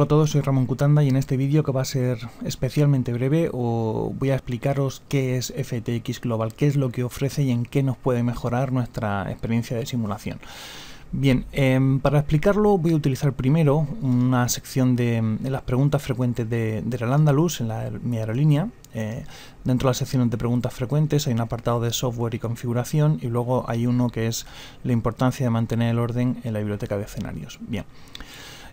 Hola a todos, soy Ramón Cutanda y en este vídeo que va a ser especialmente breve voy a explicaros qué es FTX Global, qué es lo que ofrece y en qué nos puede mejorar nuestra experiencia de simulación. Bien, em, para explicarlo voy a utilizar primero una sección de, las preguntas frecuentes de, la Landalus en mi aerolínea. Eh, dentro de las secciones de preguntas frecuentes hay un apartado de software y configuración y luego hay uno que es la importancia de mantener el orden en la biblioteca de escenarios. Bien.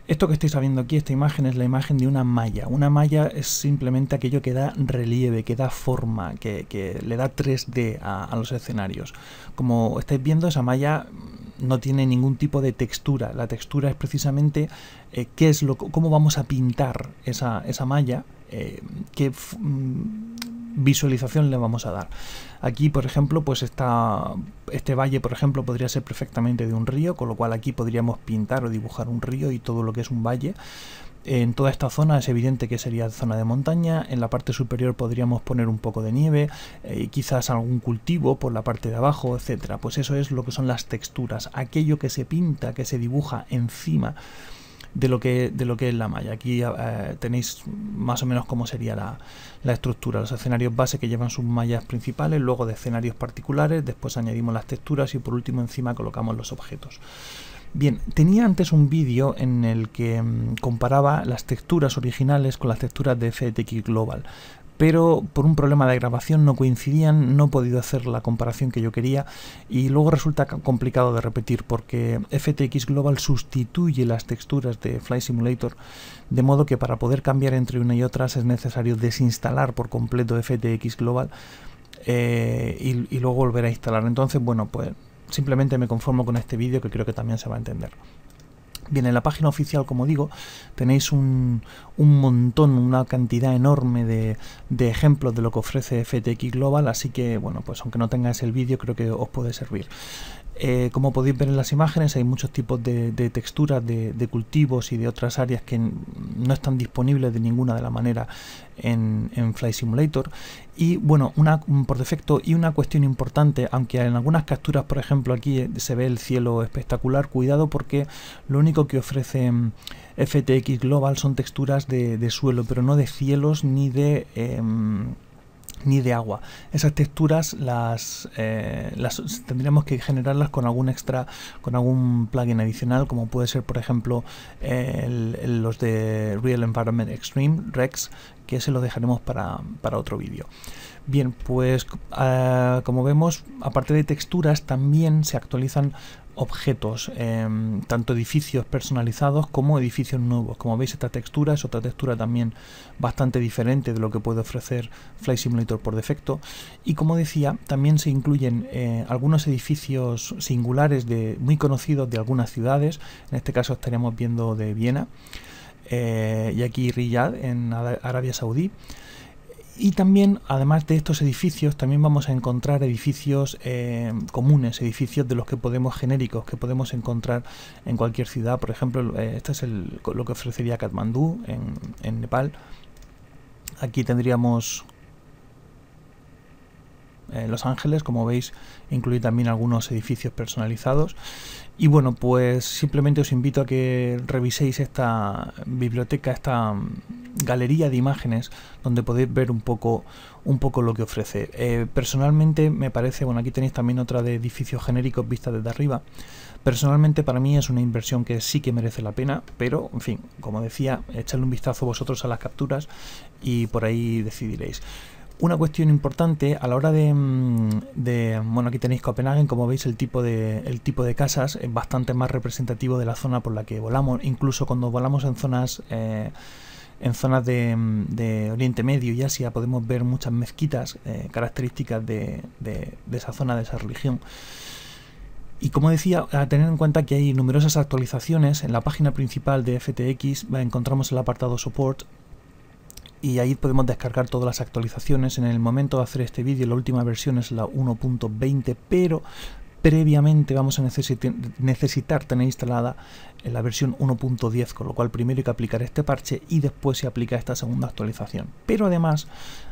Esto que estáis viendo aquí, esta imagen, es la imagen de una malla. Una malla es simplemente aquello que da relieve, que da forma, que, le da 3D a, los escenarios. Como estáis viendo, esa malla mm, no tiene ningún tipo de textura. La textura es precisamente eh, qué es lo, cómo vamos a pintar esa, malla, eh, mm, visualización le vamos a dar. Aquí, por ejemplo, pues está este valle, por ejemplo, podría ser perfectamente de un río, con lo cual aquí podríamos pintar o dibujar un río y todo lo que es un valle. En toda esta zona es evidente que sería zona de montaña, en la parte superior podríamos poner un poco de nieve, eh, y quizás algún cultivo por la parte de abajo, etcétera. Pues eso es lo que son las texturas, aquello que se pinta, que se dibuja encima de lo que, de lo que es la malla. Aquí eh, tenéis más o menos cómo sería la, la, estructura, los escenarios base que llevan sus mallas principales, luego de escenarios particulares, después añadimos las texturas y por último encima colocamos los objetos. Bien, tenía antes un vídeo en el que mm, comparaba las texturas originales con las texturas de FTX Global pero por un problema de grabación no coincidían, no he podido hacer la comparación que yo quería y luego resulta complicado de repetir porque FTX Global sustituye las texturas de Fly Simulator de modo que para poder cambiar entre una y otras es necesario desinstalar por completo FTX Global eh, y, y luego volver a instalar. Entonces, bueno, pues simplemente me conformo con este vídeo que creo que también se va a entender. Bien, en la página oficial, como digo, tenéis un, un montón, una cantidad enorme de, de, ejemplos de lo que ofrece FTX Global, así que, bueno, pues aunque no tengáis el vídeo, creo que os puede servir. Eh, como podéis ver en las imágenes hay muchos tipos de, texturas de, cultivos y de otras áreas que no están disponibles de ninguna de la manera en, Fly Simulator y bueno, mm, por defecto y una cuestión importante, aunque en algunas capturas por ejemplo aquí eh, se ve el cielo espectacular, cuidado porque lo único que ofrece FTX Global son texturas de, suelo pero no de cielos ni de... Em, ni de agua. Esas texturas las, eh, las tendríamos que generarlas con algún extra, con algún plugin adicional, como puede ser por ejemplo los de Real Environment Extreme, Rex, que se los dejaremos para, para otro vídeo. Bien, pues eh, como vemos, aparte de texturas, también se actualizan objetos, em, tanto edificios personalizados como edificios nuevos. Como veis, esta textura es otra textura también bastante diferente de lo que puede ofrecer Flight Simulator por defecto. Y como decía, también se incluyen eh, algunos edificios singulares de, muy conocidos de algunas ciudades. En este caso estaríamos viendo de Viena eh, y aquí Riyadh en Arabia Saudí. Y también, además de estos edificios, también vamos a encontrar edificios eh, comunes, edificios de los que podemos genéricos, que podemos encontrar en cualquier ciudad. Por ejemplo, esto eh, este es lo que ofrecería Katmandú en Nepal. Aquí tendríamos eh, Los Ángeles, como veis incluye también algunos edificios personalizados. Y bueno, pues simplemente os invito a que reviséis esta biblioteca, esta mm, galería de imágenes donde podéis ver un poco, un poco lo que ofrece. Eh, personalmente me parece, bueno, aquí tenéis también otra de edificios genéricos vista desde arriba. Personalmente para mí es una inversión que sí que merece la pena, pero en fin, como decía, echadle un vistazo vosotros a las capturas y por ahí decidiréis una cuestión importante a la hora mm, de, bueno aquí tenéis Copenhagen, como veis el tipo de tipo de casas es bastante más representativo de la zona por la que volamos incluso cuando volamos en zonas eh, en zonas mm, de, Oriente Medio y Asia podemos ver muchas mezquitas eh, características de, de esa zona de esa religión y como decía, a tener en cuenta que hay numerosas actualizaciones, en la página principal de FTX encontramos el apartado Support, y ahí podemos descargar todas las actualizaciones. En el momento de hacer este vídeo la última versión es la 1.20, pero previamente vamos a necesitar tener instalada eh, la versión 1.10, con lo cual primero hay que aplicar este parche y después se aplica esta segunda actualización. Pero además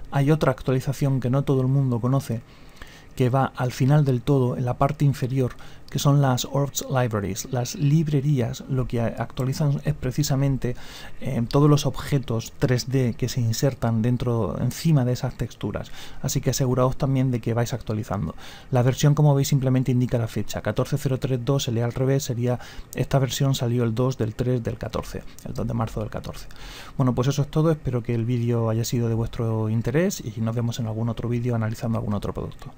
hay otra actualización que no todo el mundo conoce que va al final del todo, en la parte inferior, que son las Orbs Libraries, las librerías, lo que actualizan es precisamente eh, todos los objetos 3D que se insertan dentro, encima de esas texturas. Así que aseguraos también de que vais actualizando. La versión, como veis, simplemente indica la fecha. 14032 se lee al revés, sería esta versión salió el 2 del 3 del 14, el 2 de marzo del 14. Bueno, pues eso es todo. Espero que el vídeo haya sido de vuestro interés y nos vemos en algún otro vídeo analizando algún otro producto.